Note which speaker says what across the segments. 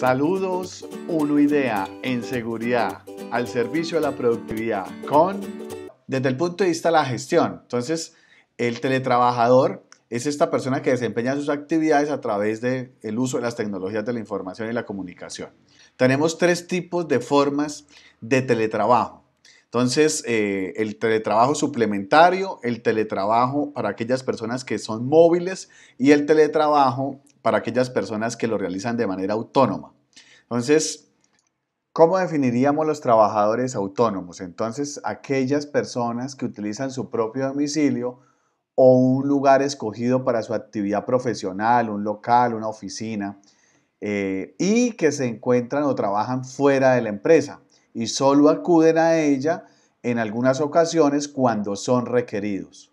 Speaker 1: Saludos, Uno Idea en seguridad al servicio de la productividad con desde el punto de vista de la gestión. Entonces, el teletrabajador es esta persona que desempeña sus actividades a través del uso de las tecnologías de la información y la comunicación. Tenemos tres tipos de formas de teletrabajo. Entonces, eh, el teletrabajo suplementario, el teletrabajo para aquellas personas que son móviles y el teletrabajo para aquellas personas que lo realizan de manera autónoma. Entonces, ¿Cómo definiríamos los trabajadores autónomos? Entonces, aquellas personas que utilizan su propio domicilio o un lugar escogido para su actividad profesional, un local, una oficina, eh, y que se encuentran o trabajan fuera de la empresa y solo acuden a ella en algunas ocasiones cuando son requeridos.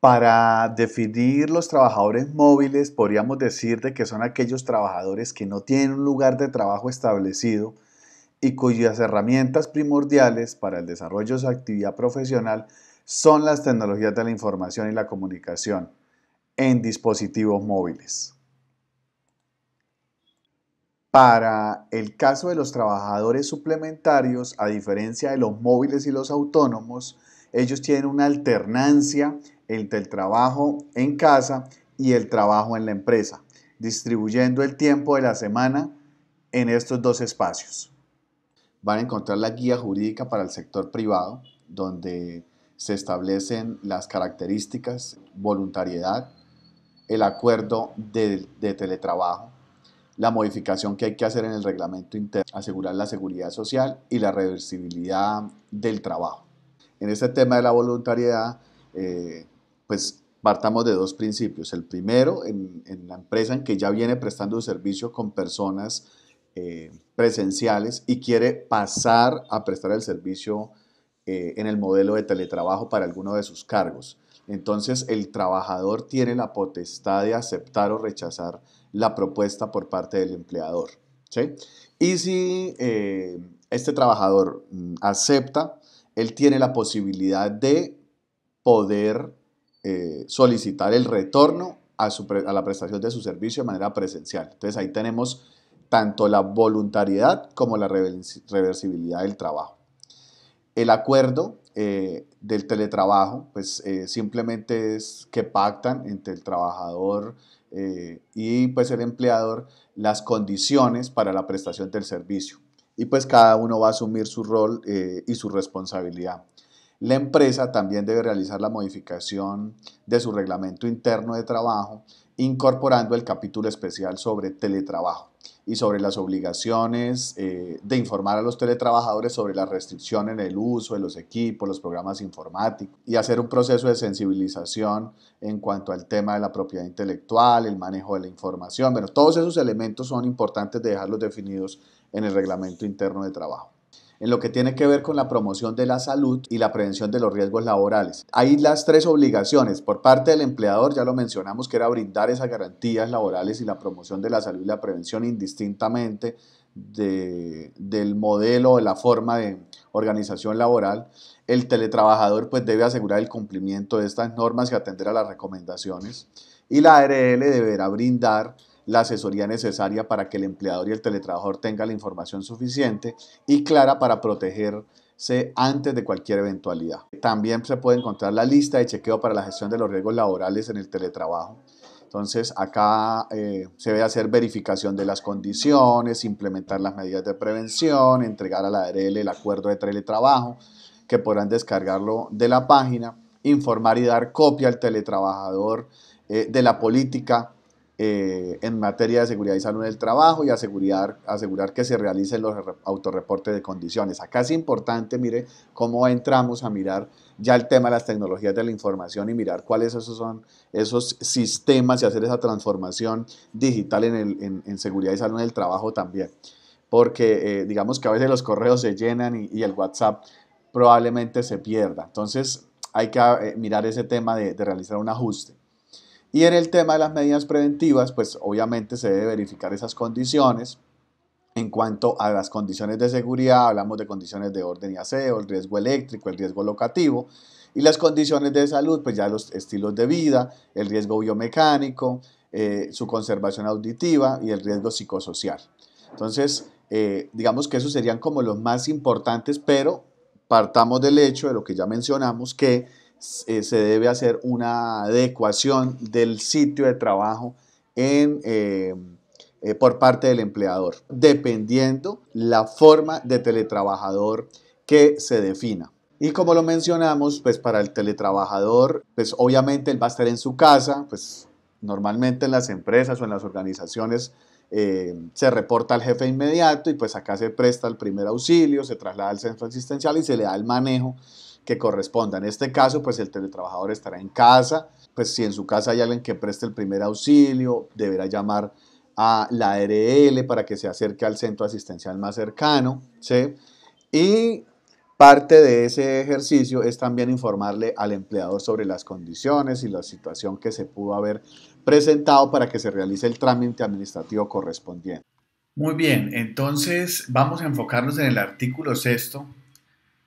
Speaker 1: Para definir los trabajadores móviles, podríamos decir que son aquellos trabajadores que no tienen un lugar de trabajo establecido y cuyas herramientas primordiales para el desarrollo de su actividad profesional son las tecnologías de la información y la comunicación en dispositivos móviles. Para el caso de los trabajadores suplementarios, a diferencia de los móviles y los autónomos, ellos tienen una alternancia entre el trabajo en casa y el trabajo en la empresa, distribuyendo el tiempo de la semana en estos dos espacios. Van a encontrar la guía jurídica para el sector privado, donde se establecen las características, voluntariedad, el acuerdo de, teletrabajo, la modificación que hay que hacer en el reglamento interno, asegurar la seguridad social y la reversibilidad del trabajo. En este tema de la voluntariedad, eh, pues partamos de dos principios. El primero, en, la empresa en que ya viene prestando servicio con personas eh, presenciales y quiere pasar a prestar el servicio eh, en el modelo de teletrabajo para alguno de sus cargos. Entonces, el trabajador tiene la potestad de aceptar o rechazar la propuesta por parte del empleador. ¿sí? Y si eh, este trabajador mm, acepta, él tiene la posibilidad de poder eh, solicitar el retorno a, a la prestación de su servicio de manera presencial. Entonces ahí tenemos tanto la voluntariedad como la reversibilidad del trabajo. El acuerdo eh, del teletrabajo, pues simplemente es que pactan entre el trabajador eh, y pues el empleador las condiciones para la prestación del servicio. Y pues cada uno va a asumir su rol eh, y su responsabilidad. La empresa también debe realizar la modificación de su reglamento interno de trabajo, incorporando el capítulo especial sobre teletrabajo y sobre las obligaciones eh, de informar a los teletrabajadores sobre la restricción en el uso de los equipos, los programas informáticos y hacer un proceso de sensibilización en cuanto al tema de la propiedad intelectual, el manejo de la información. Bueno, todos esos elementos son importantes de dejarlos definidos en el reglamento interno de trabajo en lo que tiene que ver con la promoción de la salud y la prevención de los riesgos laborales. Hay las tres obligaciones por parte del empleador, ya lo mencionamos, que era brindar esas garantías laborales y la promoción de la salud y la prevención indistintamente del modelo o de la forma de organización laboral. El teletrabajador pues debe asegurar el cumplimiento de estas normas y atender a las recomendaciones. Y la ARL deberá brindar la asesoría necesaria para que el empleador y el teletrabajador tengan la información suficiente y clara para protegerse antes de cualquier eventualidad. También se puede encontrar la lista de chequeo para la gestión de los riesgos laborales en el teletrabajo. Entonces acá eh, se debe hacer verificación de las condiciones, implementar las medidas de prevención, entregar a la ARL el acuerdo de teletrabajo, que podrán descargarlo de la página, informar y dar copia al teletrabajador eh, de la política eh, en materia de seguridad y salud en el trabajo y asegurar, asegurar que se realicen los autorreportes de condiciones. Acá es importante, mire, cómo entramos a mirar ya el tema de las tecnologías de la información y mirar cuáles esos son esos sistemas y hacer esa transformación digital en, seguridad y salud en el trabajo también. Porque eh, digamos que a veces los correos se llenan y, el WhatsApp probablemente se pierda. Entonces hay que eh, mirar ese tema de realizar un ajuste. Y en el tema de las medidas preventivas, pues obviamente se debe verificar esas condiciones. En cuanto a las condiciones de seguridad, hablamos de condiciones de orden y aseo, el riesgo eléctrico, el riesgo locativo y las condiciones de salud, pues ya los estilos de vida, el riesgo biomecánico, eh, su conservación auditiva y el riesgo psicosocial. Entonces, eh, digamos que esos serían como los más importantes, pero partamos del hecho de lo que ya mencionamos, que eh, se debe hacer una adecuación del sitio de trabajo en, eh, eh, por parte del empleador, dependiendo la forma de teletrabajador que se defina. Y como lo mencionamos, pues para el teletrabajador, pues obviamente él va a estar en su casa, pues normalmente en las empresas o en las organizaciones se reporta al jefe inmediato y pues acá se presta el primer auxilio, se traslada al centro asistencial y se le da el manejo que corresponda. En este caso, pues el teletrabajador estará en casa, pues si en su casa hay alguien que preste el primer auxilio, deberá llamar a la RL para que se acerque al centro asistencial más cercano, ¿sí? Y parte de ese ejercicio es también informarle al empleador sobre las condiciones y la situación que se pudo haber presentado para que se realice el trámite administrativo correspondiente. Muy bien, entonces vamos a enfocarnos en el artículo sexto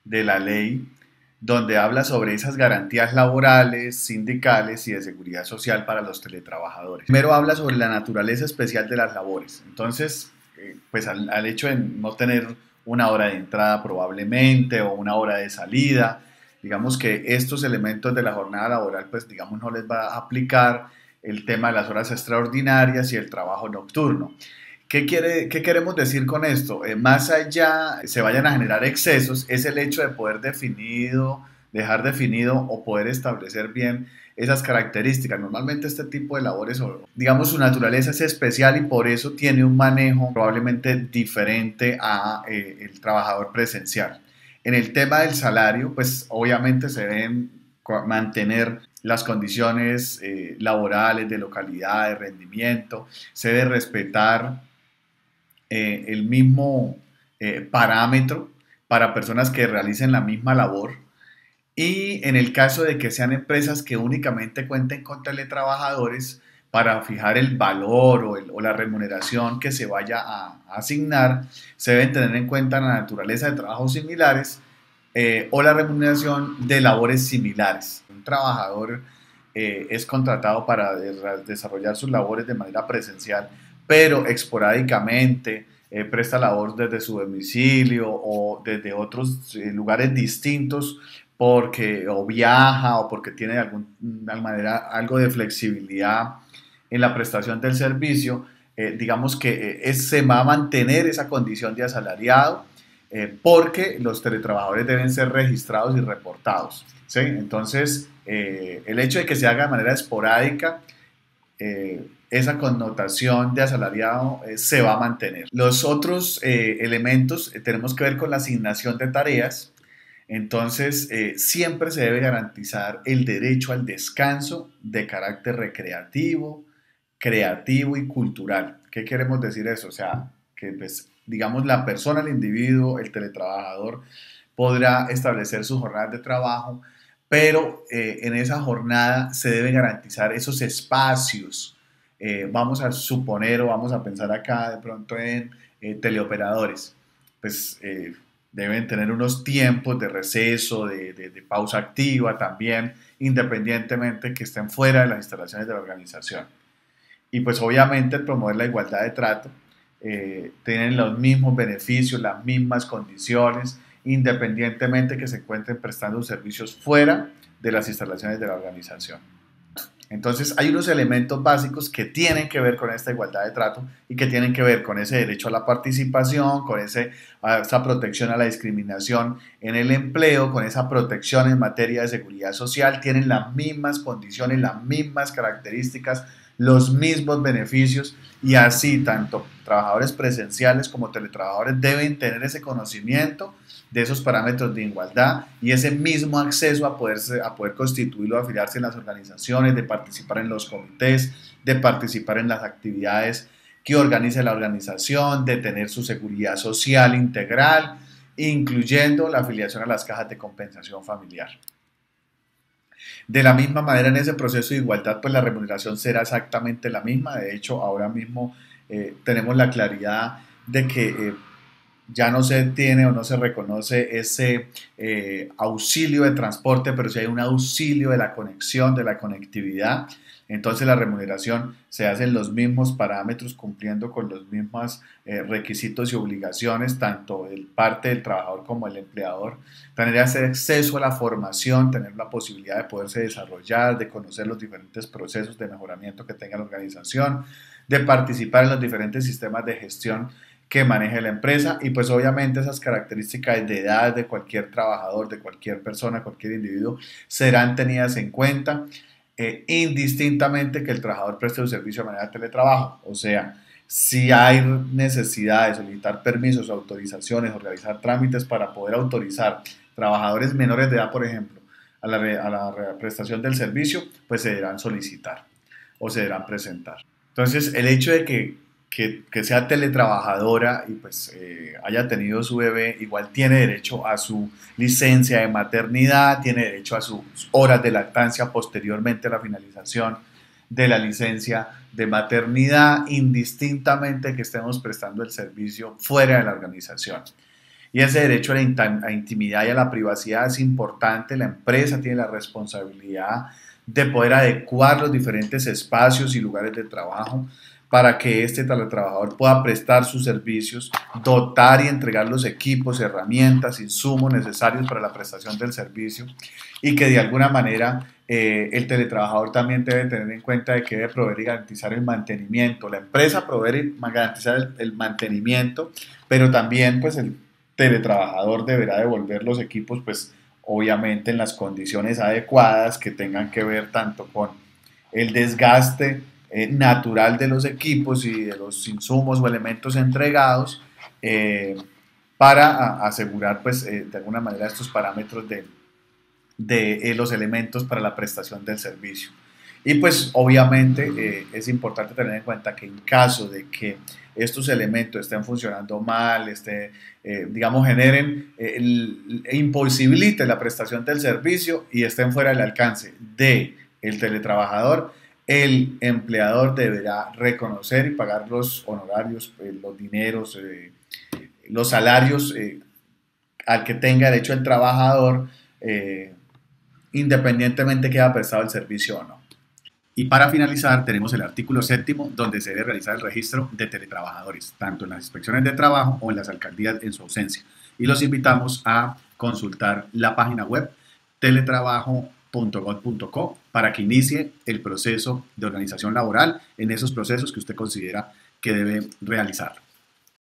Speaker 1: de la ley donde habla sobre esas garantías laborales, sindicales y de seguridad social para los teletrabajadores. Primero habla sobre la naturaleza especial de las labores. Entonces, eh, pues al, hecho de no tener una hora de entrada probablemente o una hora de salida, digamos que estos elementos de la jornada laboral, pues digamos no les va a aplicar el tema de las horas extraordinarias y el trabajo nocturno. ¿Qué, quiere, ¿Qué queremos decir con esto? Eh, más allá se vayan a generar excesos, es el hecho de poder definido, dejar definido o poder establecer bien esas características. Normalmente este tipo de labores, digamos, su naturaleza es especial y por eso tiene un manejo probablemente diferente a eh, el trabajador presencial. En el tema del salario, pues obviamente se deben mantener las condiciones eh, laborales de localidad, de rendimiento, se debe respetar eh, el mismo eh, parámetro para personas que realicen la misma labor. Y en el caso de que sean empresas que únicamente cuenten con teletrabajadores para fijar el valor o, la remuneración que se vaya a, asignar, se deben tener en cuenta la naturaleza de trabajos similares eh, o la remuneración de labores similares. Un trabajador es contratado para desarrollar sus labores de manera presencial pero esporádicamente eh, presta labor desde su domicilio o desde otros eh, lugares distintos porque o viaja o porque tiene de alguna manera algo de flexibilidad en la prestación del servicio, eh, digamos que se va a mantener esa condición de asalariado porque los teletrabajadores deben ser registrados y reportados. ¿sí? Entonces, el hecho de que se haga de manera esporádica esa connotación de asalariado eh, se va a mantener. Los otros eh, elementos eh, tenemos que ver con la asignación de tareas. Entonces, siempre se debe garantizar el derecho al descanso de carácter recreativo, creativo y cultural. ¿Qué queremos decir eso? O sea, que pues, digamos la persona, el individuo, el teletrabajador podrá establecer su jornada de trabajo, pero en esa jornada se deben garantizar esos espacios eh, vamos a suponer o vamos a pensar acá de pronto en eh, teleoperadores. Pues eh, deben tener unos tiempos de receso, de, pausa activa también, independientemente que estén fuera de las instalaciones de la organización. Y pues obviamente promover la igualdad de trato, tienen los mismos beneficios, las mismas condiciones, independientemente que se encuentren prestando servicios fuera de las instalaciones de la organización. Entonces hay unos elementos básicos que tienen que ver con esta igualdad de trato y que tienen que ver con ese derecho a la participación, con esa protección a la discriminación en el empleo, con esa protección en materia de seguridad social. Tienen las mismas condiciones, las mismas características, los mismos beneficios y así tanto trabajadores presenciales como teletrabajadores deben tener ese conocimiento de esos parámetros de igualdad y ese mismo acceso a, poderse, a poder constituirlo, afiliarse en las organizaciones, de participar en los comités, de participar en las actividades que organiza la organización, de tener su seguridad social integral, incluyendo la afiliación a las cajas de compensación familiar. De la misma manera, en ese proceso de igualdad, pues la remuneración será exactamente la misma. De hecho, ahora mismo eh, tenemos la claridad de que eh, ya no se tiene o no se reconoce ese eh, auxilio de transporte, pero si hay un auxilio de la conexión, de la conectividad, entonces la remuneración se hace en los mismos parámetros, cumpliendo con los mismos requisitos y obligaciones, tanto el parte del trabajador como el empleador. Tener acceso a la formación, tener la posibilidad de poderse desarrollar, de conocer los diferentes procesos de mejoramiento que tenga la organización, de participar en los diferentes sistemas de gestión que maneje la empresa y pues obviamente esas características de edad de cualquier trabajador, de cualquier persona, cualquier individuo serán tenidas en cuenta eh, indistintamente que el trabajador preste un servicio de manera de teletrabajo. O sea, si hay necesidad de solicitar permisos, autorizaciones o realizar trámites para poder autorizar trabajadores menores de edad, por ejemplo, a la, a la prestación del servicio, pues se deberán solicitar o se deberán presentar. Entonces, el hecho de que, que, sea teletrabajadora y pues eh, haya tenido su bebé, igual tiene derecho a su licencia de maternidad, tiene derecho a sus horas de lactancia posteriormente a la finalización de la licencia de maternidad, indistintamente que estemos prestando el servicio fuera de la organización. Y ese derecho a la intimidad y a la privacidad es importante, la empresa tiene la responsabilidad de poder adecuar los diferentes espacios y lugares de trabajo para que este teletrabajador pueda prestar sus servicios, dotar y entregar los equipos, herramientas, insumos necesarios para la prestación del servicio y que de alguna manera eh, el teletrabajador también debe tener en cuenta de que debe proveer y garantizar el mantenimiento, la empresa proveer y garantizar el, el mantenimiento, pero también pues el teletrabajador deberá devolver los equipos pues obviamente en las condiciones adecuadas que tengan que ver tanto con el desgaste eh, natural de los equipos y de los insumos o elementos entregados eh, para asegurar pues eh, de alguna manera estos parámetros de los elementos para la prestación del servicio. Y pues obviamente eh, es importante tener en cuenta que en caso de que estos elementos estén funcionando mal, este eh, digamos, generen, eh, e imposibilite la prestación del servicio y estén fuera del alcance de teletrabajador, el empleador deberá reconocer y pagar los honorarios, los dineros, los salarios al que tenga derecho el trabajador, independientemente que haya prestado el servicio o no. Y para finalizar, tenemos el artículo séptimo, donde se debe realizar el registro de teletrabajadores, tanto en las inspecciones de trabajo o en las alcaldías en su ausencia. Y los invitamos a consultar la página web teletrabajo.gov.co para que inicie el proceso de organización laboral en esos procesos que usted considera que debe realizar.